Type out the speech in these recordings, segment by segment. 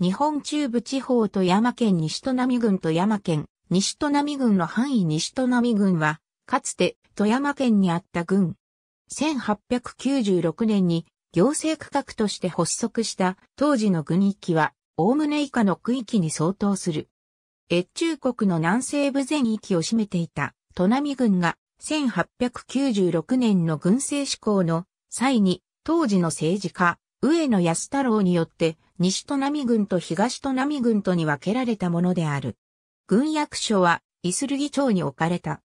日本中部地方と山県西都並郡と山県、西都並郡の範囲西都並郡は、かつて富山県にあった郡。1896年に行政区画として発足した当時の郡域は、おおむね以下の区域に相当する。越中国の南西部全域を占めていた、都並郡が、1896年の軍政施行の際に、当時の政治家、上野安太郎によって西都波郡と東都波郡とに分けられたものである。郡役所は、イスルギ町に置かれた。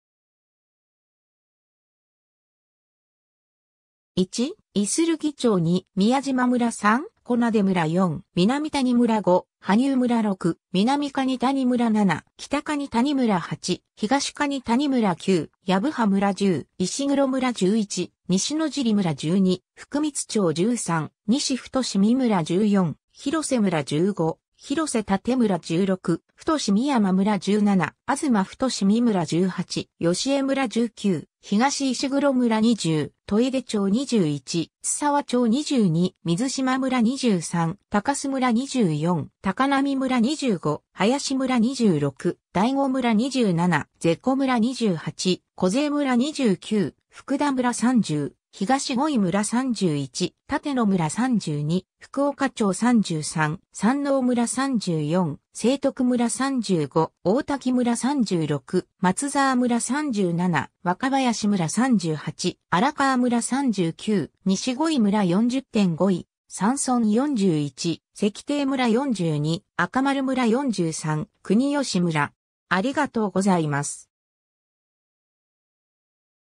1、イスルギ町に、宮島村3、小名出村4、南谷村5、羽生村6、南谷谷村7、北谷谷村8、東谷谷村9、部羽村10、石黒村11、西野尻村12、福光町13、西太志三村14、広瀬村15、広瀬立村16、太志三山村17、東太志三村18、吉江村19、東石黒村20、豊出町21、津沢町22、水島村23、高須村24、高波村25、林村26、大子村27、絶古村28、小勢村29、福田村30、東五井村31、縦野村32、福岡町33、山王村34、聖徳村35、大滝村36、松沢村37、若林村38、荒川村39、西五井村40.5位、山村41、石庭村42、赤丸村43、国吉村。ありがとうございます。